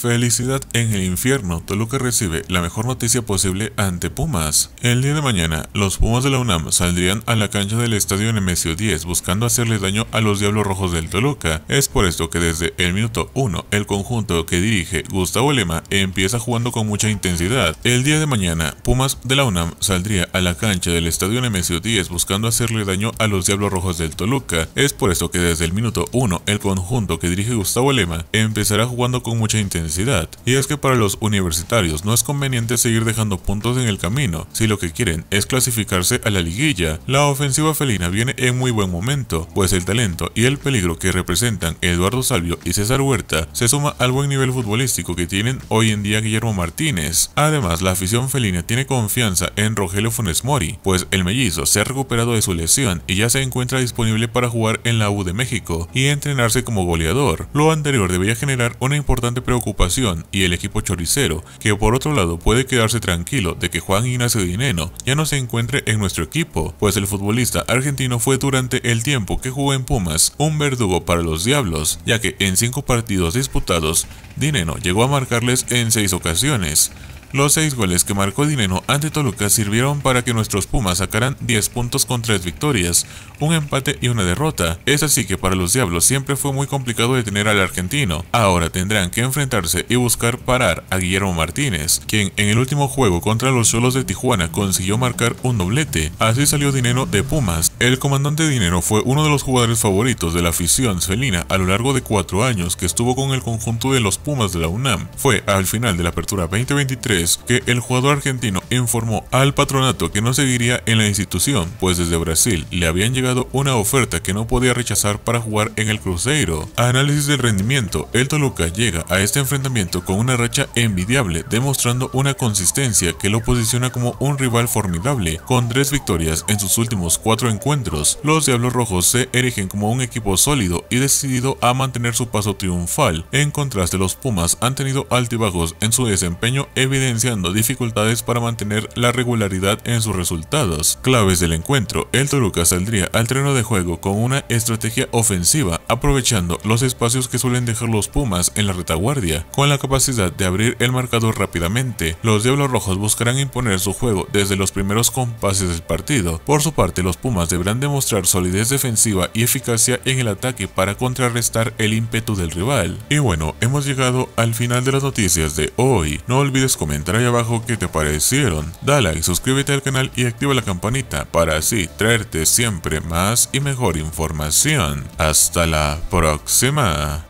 Felicidad en el infierno, Toluca recibe la mejor noticia posible ante Pumas. El día de mañana, los Pumas de la UNAM saldrían a la cancha del estadio Nemesio 10 buscando hacerle daño a los Diablos Rojos del Toluca. Es por esto que desde el minuto 1, el conjunto que dirige Gustavo Lema empieza jugando con mucha intensidad. El día de mañana, Pumas de la UNAM saldría a la cancha del estadio Nemesio 10 buscando hacerle daño a los Diablos Rojos del Toluca. Es por esto que desde el minuto 1, el conjunto que dirige Gustavo Lema empezará jugando con mucha intensidad y es que para los universitarios no es conveniente seguir dejando puntos en el camino si lo que quieren es clasificarse a la liguilla. La ofensiva felina viene en muy buen momento, pues el talento y el peligro que representan Eduardo Salvio y César Huerta se suma al buen nivel futbolístico que tienen hoy en día Guillermo Martínez. Además, la afición felina tiene confianza en Rogelio Funes Mori, pues el mellizo se ha recuperado de su lesión y ya se encuentra disponible para jugar en la U de México y entrenarse como goleador. Lo anterior debía generar una importante preocupación y el equipo choricero, que por otro lado puede quedarse tranquilo de que Juan Ignacio Dineno ya no se encuentre en nuestro equipo, pues el futbolista argentino fue durante el tiempo que jugó en Pumas un verdugo para los Diablos, ya que en cinco partidos disputados, Dineno llegó a marcarles en seis ocasiones. Los seis goles que marcó Dineno ante Toluca sirvieron para que nuestros Pumas sacaran 10 puntos con 3 victorias, un empate y una derrota. Es así que para los Diablos siempre fue muy complicado detener al argentino. Ahora tendrán que enfrentarse y buscar parar a Guillermo Martínez, quien en el último juego contra los suelos de Tijuana consiguió marcar un doblete. Así salió Dineno de Pumas. El comandante Dineno fue uno de los jugadores favoritos de la afición felina a lo largo de 4 años que estuvo con el conjunto de los Pumas de la UNAM. Fue al final de la apertura 2023 que el jugador argentino informó al patronato que no seguiría en la institución, pues desde Brasil le habían llegado una oferta que no podía rechazar para jugar en el Cruzeiro. análisis del rendimiento, el Toluca llega a este enfrentamiento con una racha envidiable, demostrando una consistencia que lo posiciona como un rival formidable, con tres victorias en sus últimos cuatro encuentros. Los Diablos Rojos se erigen como un equipo sólido y decidido a mantener su paso triunfal. En contraste, los Pumas han tenido altibajos en su desempeño evidente dificultades para mantener la regularidad en sus resultados. Claves del encuentro, el Toluca saldría al terreno de juego con una estrategia ofensiva, aprovechando los espacios que suelen dejar los Pumas en la retaguardia, con la capacidad de abrir el marcador rápidamente. Los Diablos Rojos buscarán imponer su juego desde los primeros compases del partido. Por su parte, los Pumas deberán demostrar solidez defensiva y eficacia en el ataque para contrarrestar el ímpetu del rival. Y bueno, hemos llegado al final de las noticias de hoy. No olvides comentar ahí abajo qué te parecieron. dale like, suscríbete al canal y activa la campanita para así traerte siempre más y mejor información. Hasta la próxima.